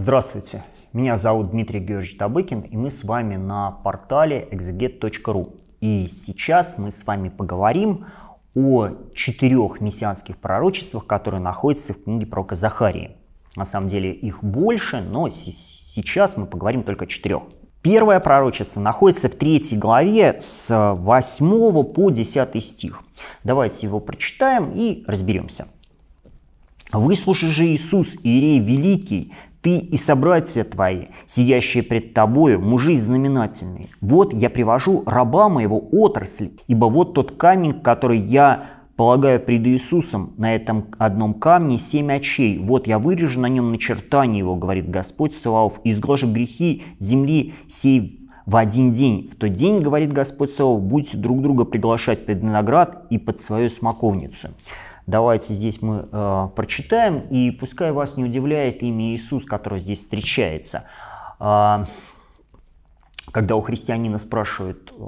Здравствуйте, меня зовут Дмитрий Георгиевич Табыкин, и мы с вами на портале exeget.ru. И сейчас мы с вами поговорим о четырех мессианских пророчествах, которые находятся в книге пророка Захарии. На самом деле их больше, но сейчас мы поговорим только о четырех. Первое пророчество находится в третьей главе с 8 по 10 стих. Давайте его прочитаем и разберемся. «Выслушай же Иисус, Иерей Великий, ты и собратья твои, сиящие пред тобою, мужи знаменательные. Вот я привожу раба моего отрасли, ибо вот тот камень, который я полагаю пред Иисусом, на этом одном камне семь очей. Вот я вырежу на нем начертание его, говорит Господь Саваоф, и сгложу грехи земли сей в один день. В тот день, говорит Господь Саваоф, будете друг друга приглашать под виноград и под свою смоковницу. Давайте здесь мы э, прочитаем, и пускай вас не удивляет имя Иисус, которое здесь встречается. Э, когда у христианина спрашивают э,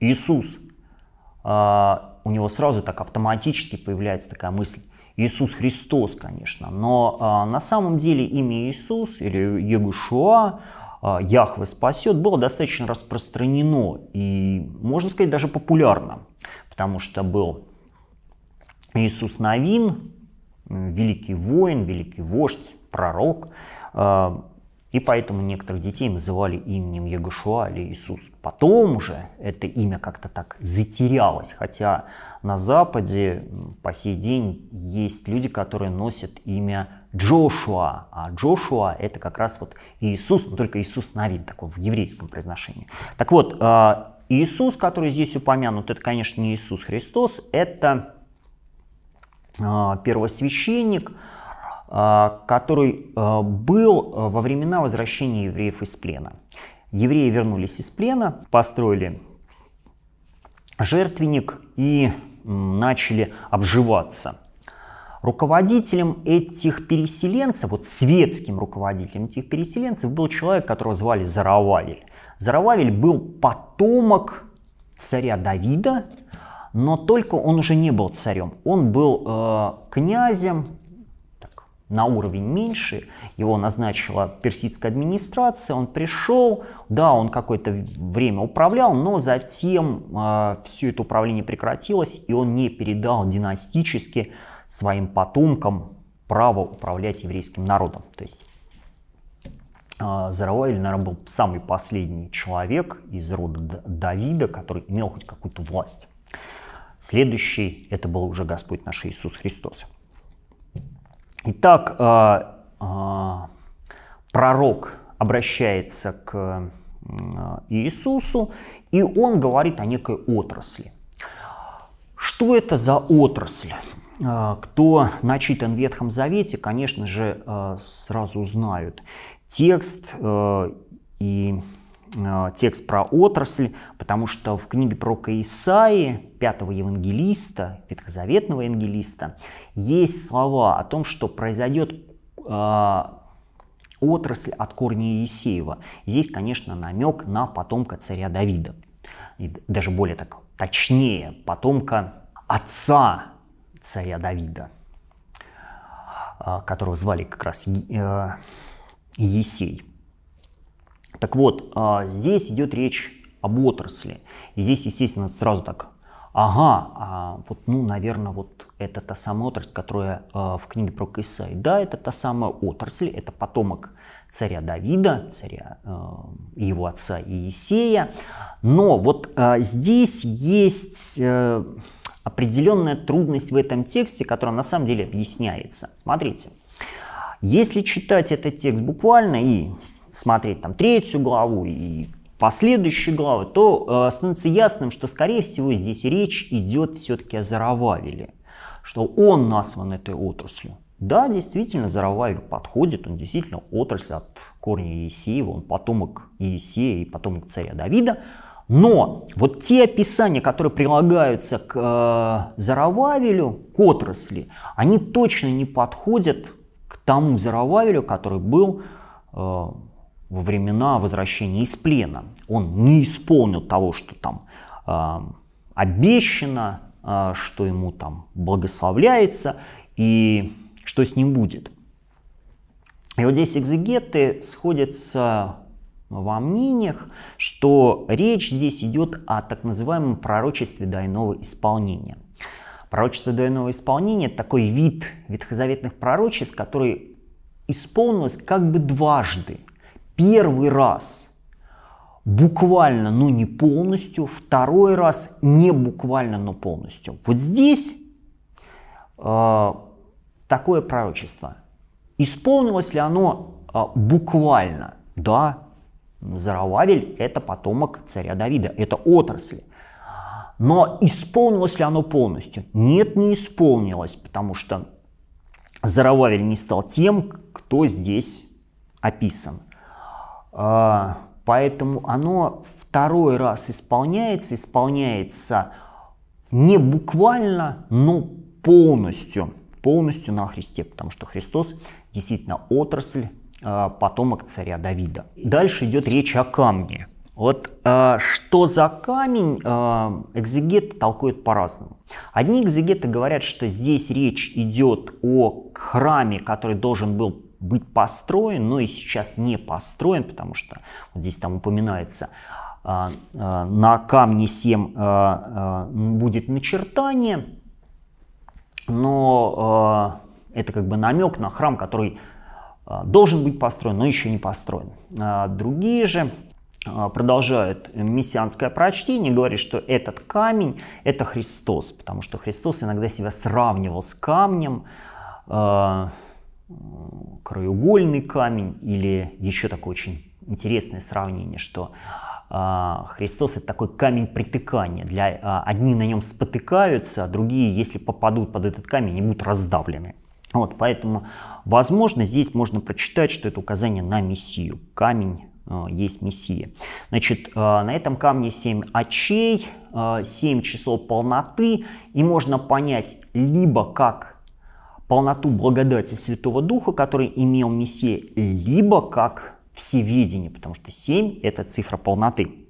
Иисус, э, у него сразу так автоматически появляется такая мысль. Иисус Христос, конечно, но э, на самом деле имя Иисус или Егушуа Яхве спасет, было достаточно распространено и, можно сказать, даже популярно, потому что был Иисус Новин, великий воин, великий вождь, пророк. А, и поэтому некоторых детей называли именем Ягошуа или Иисус. Потом уже это имя как-то так затерялось, хотя на Западе по сей день есть люди, которые носят имя Джошуа, а Джошуа это как раз вот Иисус, но только Иисус Навин такой в еврейском произношении. Так вот, а, Иисус, который здесь упомянут, это, конечно, не Иисус Христос, это а, первосвященник, а, который а, был во времена возвращения евреев из плена. Евреи вернулись из плена, построили жертвенник и начали обживаться. Руководителем этих переселенцев, вот светским руководителем этих переселенцев был человек, которого звали Зарававель. Зарававель был потомок царя Давида, но только он уже не был царем, он был э, князем так, на уровень меньше, его назначила персидская администрация, он пришел, да, он какое-то время управлял, но затем э, все это управление прекратилось, и он не передал династически своим потомкам право управлять еврейским народом. То есть э, Зараваэль, наверное, был самый последний человек из рода Давида, который имел хоть какую-то власть. Следующий – это был уже Господь наш Иисус Христос. Итак, а, а, пророк обращается к Иисусу, и он говорит о некой отрасли. Что это за отрасль? А, кто начитан в Ветхом Завете, конечно же, сразу знают текст и Э, текст про отрасль, потому что в книге про Каисаи, пятого евангелиста, ветхозаветного евангелиста, есть слова о том, что произойдет э, отрасль от корня Иисеева. Здесь, конечно, намек на потомка царя Давида. И даже более так точнее, потомка отца царя Давида, э, которого звали как раз Есей. Так вот, а, здесь идет речь об отрасли. И здесь, естественно, сразу так, ага, а, вот, ну, наверное, вот это та самая отрасль, которая а, в книге про Кайсай. Да, это та самая отрасль, это потомок царя Давида, царя его отца Иисея. Но вот здесь есть э, определенная трудность в этом тексте, которая на самом деле объясняется. Смотрите, если читать этот текст буквально и смотреть там третью главу и последующие главы, то э, становится ясным, что, скорее всего, здесь речь идет все-таки о Зарававеле, что он назван этой отраслью. Да, действительно, Зарававель подходит, он действительно отрасль от корня Иесеева, он потомок Иисея и потомок царя Давида, но вот те описания, которые прилагаются к э, Зарававелю, к отрасли, они точно не подходят к тому Зарававелю, который был э, во времена возвращения из плена. Он не исполнил того, что там э, обещано, э, что ему там благословляется и что с ним будет. И вот здесь экзегеты сходятся во мнениях, что речь здесь идет о так называемом пророчестве двойного исполнения. Пророчество двойного исполнения – это такой вид ветхозаветных пророчеств, который исполнилось как бы дважды – первый раз буквально, но ну, не полностью, второй раз не буквально, но полностью. Вот здесь э, такое пророчество. Исполнилось ли оно э, буквально? Да, Зарававель – это потомок царя Давида, это отрасли. Но исполнилось ли оно полностью? Нет, не исполнилось, потому что Зарававель не стал тем, кто здесь описан. А, поэтому оно второй раз исполняется, исполняется не буквально, но полностью, полностью на Христе, потому что Христос действительно отрасль, а, потомок царя Давида. Дальше идет речь о камне. Вот а, что за камень, э, экзегеты толкуют по-разному. Одни экзегеты говорят, что здесь речь идет о храме, который должен был быть построен, но и сейчас не построен, потому что вот здесь там упоминается а, а, на камне 7 а, будет начертание, но это как бы намек на храм, который должен быть построен, но еще не построен. Другие же продолжают мессианское прочтение, говорит, что этот камень – это Христос, потому что Христос иногда себя сравнивал с камнем, краеугольный камень или еще такое очень интересное сравнение, что а, Христос это такой камень притыкания. Для, а, одни на нем спотыкаются, а другие, если попадут под этот камень, они будут раздавлены. Вот, поэтому, возможно, здесь можно прочитать, что это указание на Мессию. Камень а, есть Мессия. Значит, на этом камне семь очей, семь часов полноты, и можно понять либо как полноту благодати Святого Духа, который имел Мессия, либо как всеведение, потому что 7 – это цифра полноты.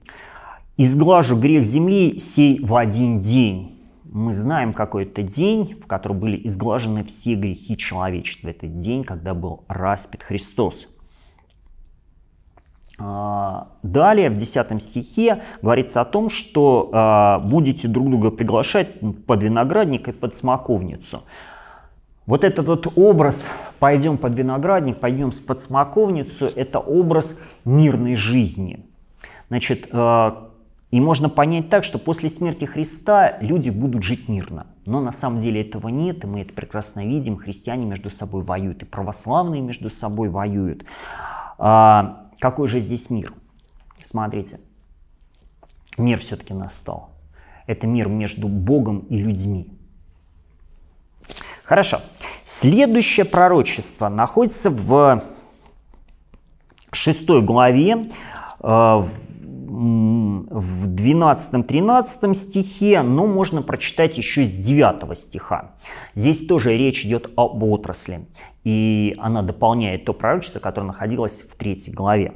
«Изглажу грех земли сей в один день». Мы знаем, какой это день, в который были изглажены все грехи человечества. Это день, когда был распят Христос. А, далее в 10 стихе говорится о том, что а, будете друг друга приглашать под виноградник и под смоковницу. Вот этот вот образ «пойдем под виноградник», «пойдем под смоковницу» – это образ мирной жизни. Значит, э, и можно понять так, что после смерти Христа люди будут жить мирно. Но на самом деле этого нет, и мы это прекрасно видим. Христиане между собой воюют, и православные между собой воюют. А, какой же здесь мир? Смотрите, мир все-таки настал. Это мир между Богом и людьми. Хорошо. Следующее пророчество находится в шестой главе, э, в 12-13 стихе, но можно прочитать еще с 9 стиха. Здесь тоже речь идет об отрасли, и она дополняет то пророчество, которое находилось в третьей главе.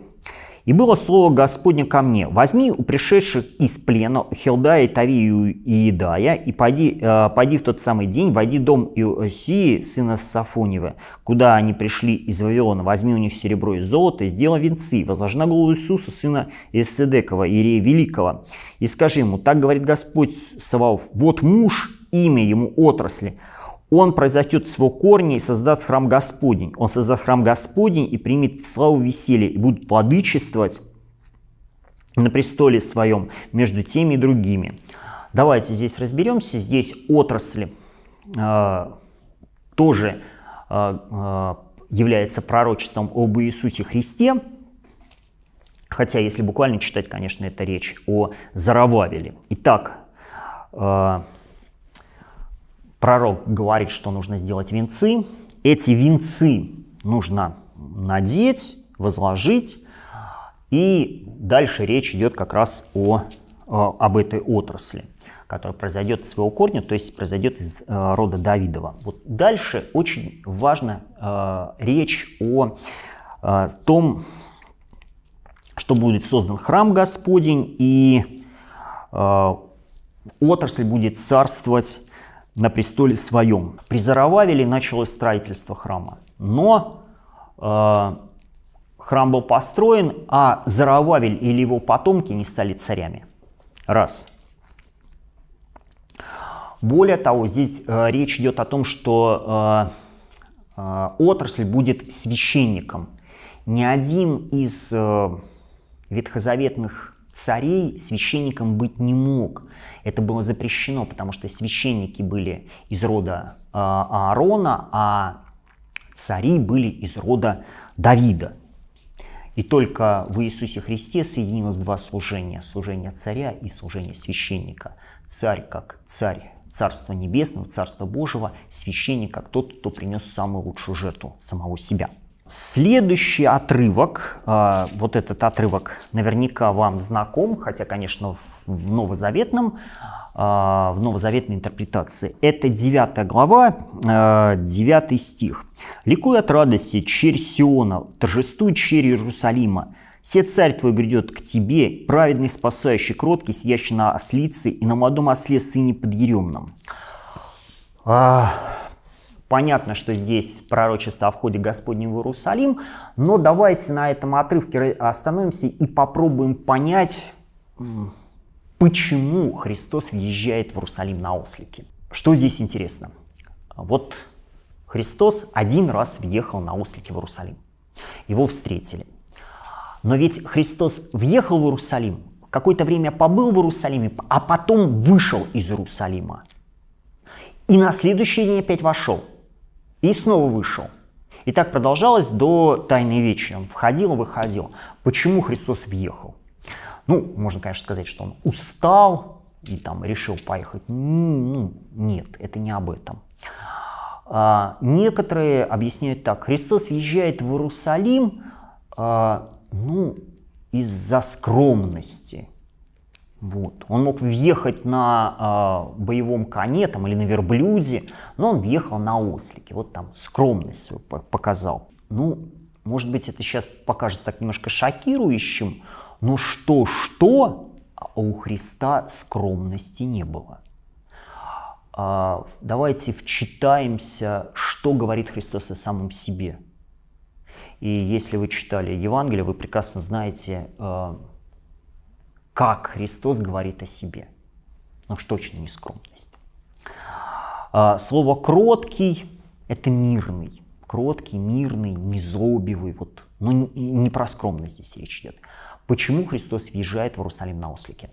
И было слово Господне ко мне, возьми у пришедших из плена Хилдая, Тавию и Идая, и пойди э, поди в тот самый день, войди в дом Иосии, сына Сафонева, куда они пришли из Вавилона, возьми у них серебро и золото, и сделай венцы, возложи на голову Иисуса, сына Исседекова, Иерея Великого, и скажи ему, так говорит Господь Саваоф, вот муж, имя ему отрасли, он произойдет с его корня и создаст храм Господень. Он создаст храм Господень и примет славу веселья, и будут владычествовать на престоле своем между теми и другими. Давайте здесь разберемся. Здесь отрасли э, тоже э, э, является пророчеством об Иисусе Христе. Хотя, если буквально читать, конечно, это речь о Зарававеле. Итак, э, Пророк говорит, что нужно сделать венцы. Эти венцы нужно надеть, возложить. И дальше речь идет как раз о, э, об этой отрасли, которая произойдет из своего корня, то есть произойдет из э, рода Давидова. Вот дальше очень важна э, речь о том, что будет создан храм Господень, и отрасль будет царствовать на престоле своем. При Зарававеле началось строительство храма. Но э, храм был построен, а Зарававель или его потомки не стали царями. Раз. Более того, здесь э, речь идет о том, что э, э, отрасль будет священником. Ни один из э, ветхозаветных царей священником быть не мог. Это было запрещено, потому что священники были из рода а, Аарона, а цари были из рода Давида. И только в Иисусе Христе соединилось два служения – служение царя и служение священника. Царь как царь Царства Небесного, Царства Божьего, священник как тот, кто принес самую лучшую жертву самого себя – Следующий отрывок, а, вот этот отрывок наверняка вам знаком, хотя, конечно, в, новозаветном, а, в новозаветной интерпретации. Это 9 глава, э, а, 9 стих. «Ликуй от радости, черь Сиона, торжествуй, черь Иерусалима, все царь твой грядет к тебе, праведный спасающий, кроткий, сидящий на ослице и на молодом осле сыне подъеремном». А, Понятно, что здесь пророчество о входе Господнем в Иерусалим, но давайте на этом отрывке остановимся и попробуем понять, почему Христос въезжает в Иерусалим на ослике. Что здесь интересно? Вот Христос один раз въехал на ослике в Иерусалим. Его встретили. Но ведь Христос въехал в Иерусалим, какое-то время побыл в Иерусалиме, а потом вышел из Иерусалима. И на следующий день опять вошел – и снова вышел. И так продолжалось до Тайной вечери. Он входил, выходил. Почему Христос въехал? Ну, можно, конечно, сказать, что он устал и там решил поехать. Ну, нет, это не об этом. А, некоторые объясняют так. Христос въезжает в Иерусалим, а, ну, из-за скромности – вот. Он мог въехать на э, боевом коне там, или на верблюде, но он въехал на ослике. Вот там скромность свою показал. Ну, может быть, это сейчас покажется так немножко шокирующим, но что-что, а у Христа скромности не было. А, давайте вчитаемся, что говорит Христос о самом себе. И если вы читали Евангелие, вы прекрасно знаете... Э, как Христос говорит о себе. Ну уж точно не скромность. А, слово «кроткий» — это мирный. Кроткий, мирный, незлобивый. Вот. Но ну, не про скромность здесь речь идет. Почему Христос въезжает в Иерусалим на ослике?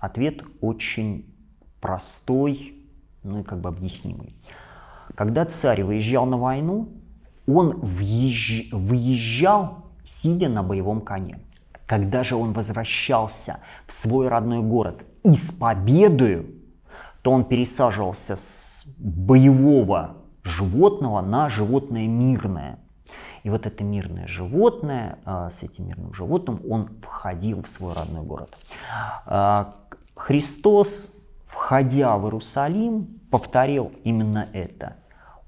Ответ очень простой, ну и как бы объяснимый. Когда царь выезжал на войну, он въезж... выезжал, сидя на боевом коне когда же он возвращался в свой родной город и с победою, то он пересаживался с боевого животного на животное мирное. И вот это мирное животное, а, с этим мирным животным он входил в свой родной город. А, Христос, входя в Иерусалим, повторил именно это.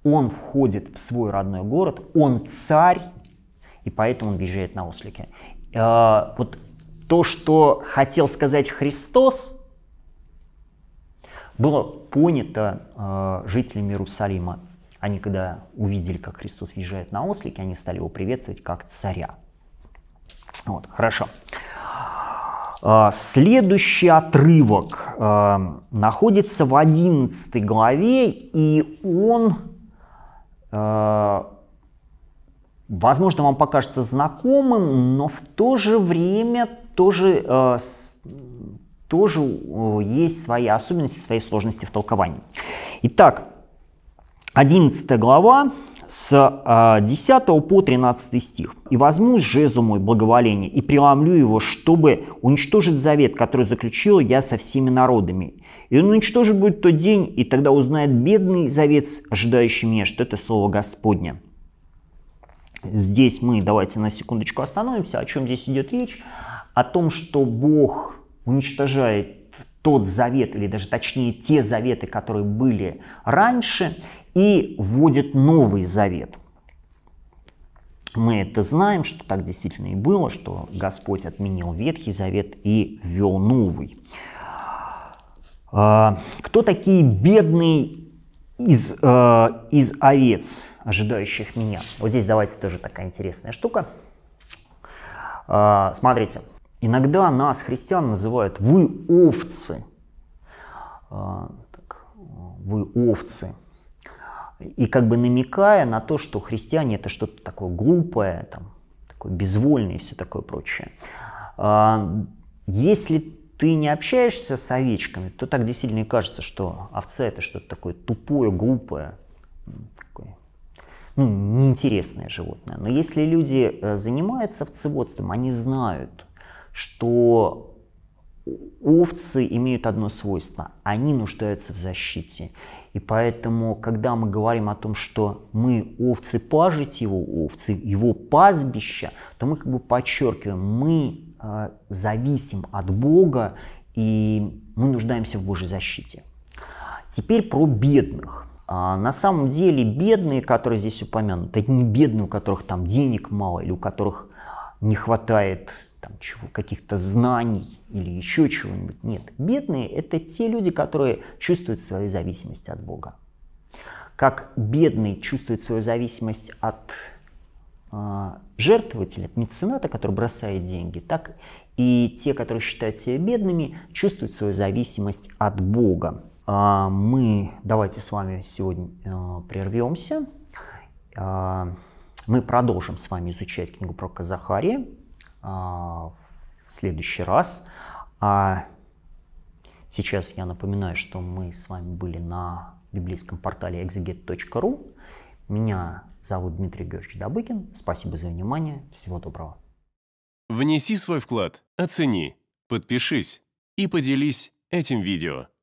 Он входит в свой родной город, он царь, и поэтому он въезжает на ослике. А, вот то, что хотел сказать Христос, было понято а, жителями Иерусалима. Они, когда увидели, как Христос въезжает на ослике, они стали его приветствовать как царя. Вот, хорошо. А, следующий отрывок находится в 11 главе, и он возможно, вам покажется знакомым, но в то же время тоже, э, с, тоже э, есть свои особенности, свои сложности в толковании. Итак, 11 глава с 10 э, по 13 стих. «И возьму жезл мой благоволение, и преломлю его, чтобы уничтожить завет, который заключил я со всеми народами. И он уничтожит будет тот день, и тогда узнает бедный завет, ожидающий меня, что это слово Господня». Здесь мы, давайте на секундочку остановимся, о чем здесь идет речь, о том, что Бог уничтожает тот завет, или даже точнее те заветы, которые были раньше, и вводит новый завет. Мы это знаем, что так действительно и было, что Господь отменил Ветхий Завет и ввел новый. А, кто такие бедные из, э, из овец? ожидающих меня. Вот здесь давайте тоже такая интересная штука. А, смотрите, иногда нас, христиан, называют «вы овцы». А, так, «Вы овцы». И как бы намекая на то, что христиане – это что-то такое глупое, там, такое безвольное и все такое прочее. А, если ты не общаешься с овечками, то так действительно и кажется, что овца – это что-то такое тупое, глупое, ну, неинтересное животное. Но если люди э, занимаются овцеводством, они знают, что овцы имеют одно свойство – они нуждаются в защите. И поэтому, когда мы говорим о том, что мы овцы пажить его, овцы его пастбища, то мы как бы подчеркиваем, мы э, зависим от Бога, и мы нуждаемся в Божьей защите. Теперь про бедных. А на самом деле бедные, которые здесь упомянуты, это не бедные, у которых там денег мало или у которых не хватает там, чего, каких-то знаний или еще чего-нибудь. Нет, бедные – это те люди, которые чувствуют свою зависимость от Бога. Как бедный чувствует свою зависимость от э, жертвователя, от мецената, который бросает деньги, так и те, которые считают себя бедными, чувствуют свою зависимость от Бога. А, мы давайте с вами сегодня э, прервемся. А, мы продолжим с вами изучать книгу про Казахари а, в следующий раз. А сейчас я напоминаю, что мы с вами были на библейском портале exeget.ru. Меня зовут Дмитрий Георгиевич Добыкин. Спасибо за внимание. Всего доброго. Внеси свой вклад, оцени, подпишись и поделись этим видео.